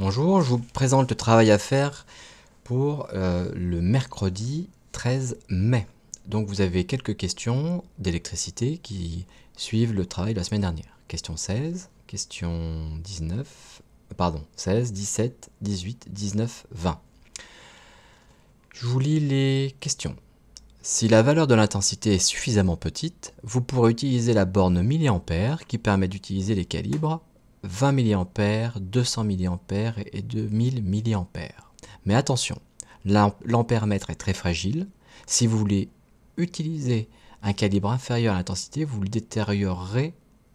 Bonjour, je vous présente le travail à faire pour euh, le mercredi 13 mai. Donc vous avez quelques questions d'électricité qui suivent le travail de la semaine dernière. Question 16, question 19, euh, pardon, 16, 17, 18, 19, 20. Je vous lis les questions. Si la valeur de l'intensité est suffisamment petite, vous pourrez utiliser la borne milliampère qui permet d'utiliser les calibres 20 mA, 200 mA et 2000 mA. Mais attention, l'ampèremètre est très fragile. Si vous voulez utiliser un calibre inférieur à l'intensité, vous le détériorerez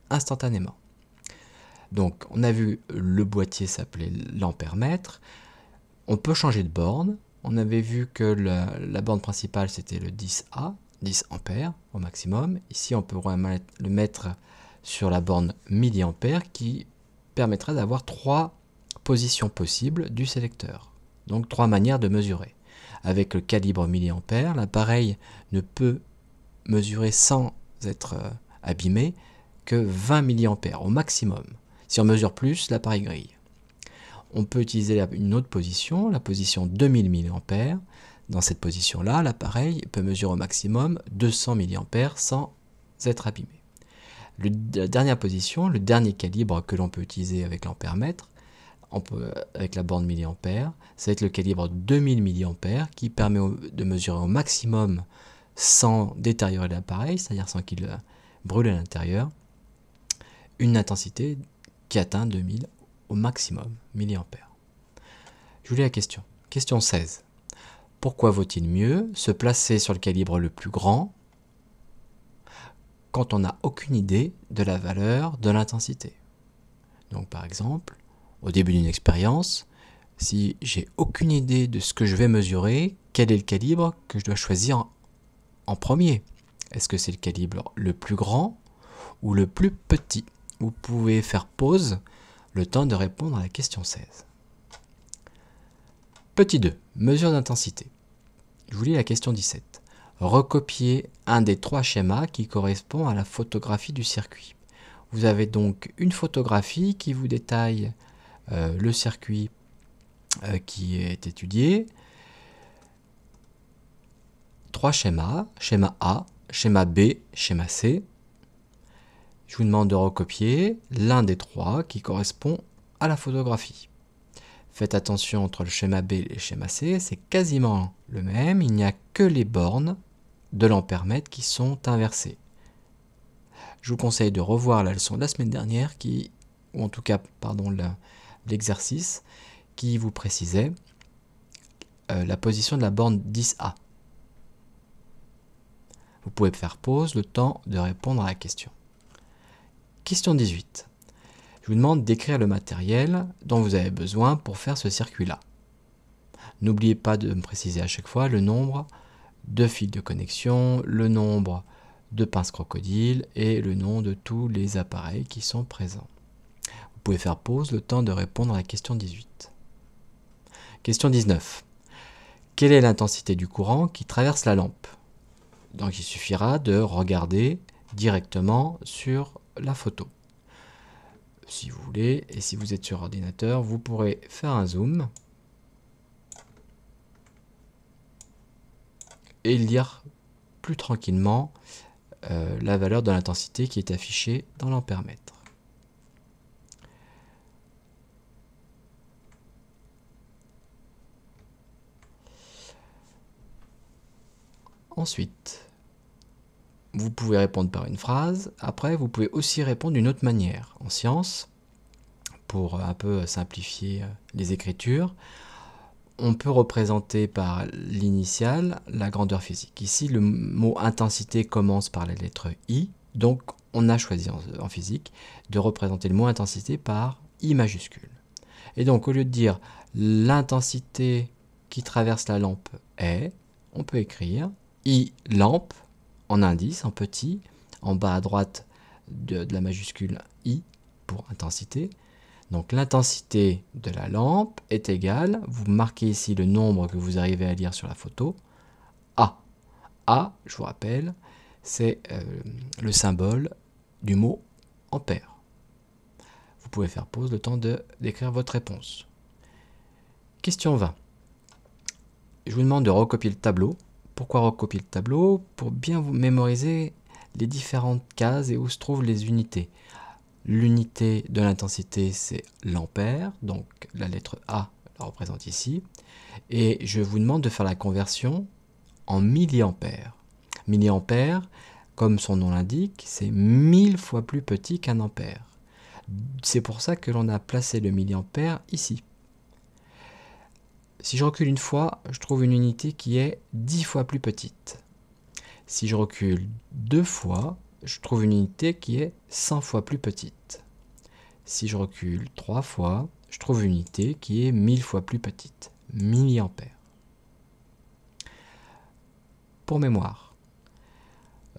instantanément. Donc on a vu le boîtier s'appelait l'ampèremètre. On peut changer de borne. On avait vu que la, borne principale c'était le 10A, 10 ampères au maximum. Ici on peut le mettre sur la borne milliampère qui permettra d'avoir trois positions possibles du sélecteur. Donc trois manières de mesurer. Avec le calibre milliampère, l'appareil ne peut mesurer sans être euh, abîmé que 20 milliampères au maximum. Si on mesure plus, l'appareil grille. On peut utiliser une autre position, la position 2000 milliampères. Dans cette position-là, l'appareil peut mesurer au maximum 200 milliampères sans être abîmé la dernière position, le dernier calibre que l'on peut utiliser avec l'ampère-mètre, avec la borne milliampère, ça va être le calibre 2000 milliampères, qui permet de mesurer au maximum sans détériorer l'appareil, c'est-à-dire sans qu'il euh, brûle à l'intérieur, une intensité qui atteint 2000 au maximum milliampères. Je vous lis la question. Question 16. Pourquoi vaut-il mieux se placer sur le calibre le plus grand quand on n'a aucune idée de la valeur de l'intensité. Donc par exemple, au début d'une expérience, si j'ai aucune idée de ce que je vais mesurer, quel est le calibre que je dois choisir en premier Est-ce que c'est le calibre le plus grand ou le plus petit Vous pouvez faire pause le temps de répondre à la question 16. Petit 2, mesure d'intensité. Je vous lis la question 17 recopier un des trois schémas qui correspond à la photographie du circuit. Vous avez donc une photographie qui vous détaille euh, le circuit euh, qui est étudié. Trois schémas, schéma A, schéma B, schéma C. Je vous demande de recopier l'un des trois qui correspond à la photographie. Faites attention entre le schéma B et le schéma C, c'est quasiment le même, il n'y a que les bornes de l'en permettre qui sont inversés. Je vous conseille de revoir la leçon de la semaine dernière, qui, ou en tout cas, pardon, l'exercice, qui vous précisait euh, la position de la borne 10A. Vous pouvez faire pause, le temps de répondre à la question. Question 18. Je vous demande d'écrire le matériel dont vous avez besoin pour faire ce circuit-là. N'oubliez pas de me préciser à chaque fois le nombre de fils de connexion, le nombre de pinces crocodiles et le nom de tous les appareils qui sont présents. Vous pouvez faire pause le temps de répondre à la question 18. Question 19. Quelle est l'intensité du courant qui traverse la lampe Donc il suffira de regarder directement sur la photo. Si vous voulez, et si vous êtes sur ordinateur, vous pourrez faire un zoom. et lire plus tranquillement euh, la valeur de l'intensité qui est affichée dans l'ampèremètre. Ensuite, vous pouvez répondre par une phrase. Après, vous pouvez aussi répondre d'une autre manière. En science, pour un peu simplifier euh, les écritures, on peut représenter par l'initiale la grandeur physique. Ici, le mot intensité commence par la lettre I, donc on a choisi en, physique de représenter le mot intensité par I majuscule. Et donc, au lieu de dire l'intensité qui traverse la lampe est, on peut écrire I lampe en indice, en petit, en bas à droite de, de la majuscule I pour intensité, donc l'intensité de la lampe est égale, vous marquez ici le nombre que vous arrivez à lire sur la photo, A. A, je vous rappelle, c'est euh, le symbole du mot ampère. Vous pouvez faire pause le temps de d'écrire votre réponse. Question 20. Je vous demande de recopier le tableau. Pourquoi recopier le tableau Pour bien vous mémoriser les différentes cases et où se trouvent les unités. L'unité de l'intensité, c'est l'ampère, donc la lettre A la représente ici. Et je vous demande de faire la conversion en milliampères. Milliampères, comme son nom l'indique, c'est 1000 fois plus petit qu'un ampère. C'est pour ça que l'on a placé le milliampère ici. Si je recule une fois, je trouve une unité qui est 10 fois plus petite. Si je recule deux fois, je trouve une unité qui est 100 fois plus petite. Si je recule 3 fois, je trouve une unité qui est 1000 fois plus petite, milliampère Pour mémoire,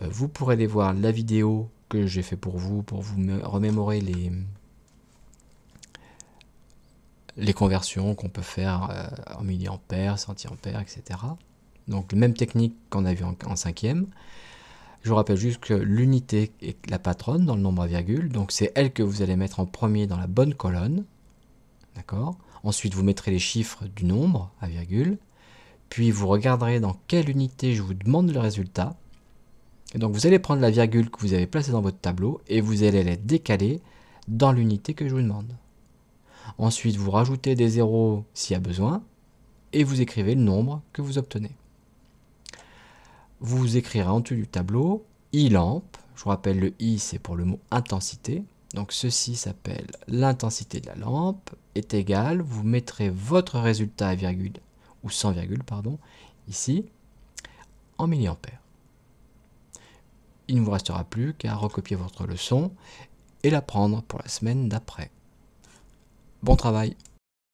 euh, vous pourrez aller voir la vidéo que j'ai fait pour vous, pour vous remémorer les, les conversions qu'on peut faire euh, en milliampères, centiampères, etc. Donc, même technique qu'on a vu en cinquième. Je vous rappelle juste que l'unité est la patronne dans le nombre à virgule, donc c'est elle que vous allez mettre en premier dans la bonne colonne. D'accord Ensuite, vous mettrez les chiffres du nombre à virgule, puis vous regarderez dans quelle unité je vous demande le résultat. Et donc vous allez prendre la virgule que vous avez placée dans votre tableau et vous allez la décaler dans l'unité que je vous demande. Ensuite, vous rajoutez des zéros s'il y a besoin et vous écrivez le nombre que vous obtenez vous écrirez en dessous du tableau I lampe, Je vous rappelle, le i, c'est pour le mot intensité. Donc ceci s'appelle l'intensité de la lampe est égale, vous mettrez votre résultat à virgule, ou sans virgule, pardon, ici, en milliampères. Il ne vous restera plus qu'à recopier votre leçon et la prendre pour la semaine d'après. Bon travail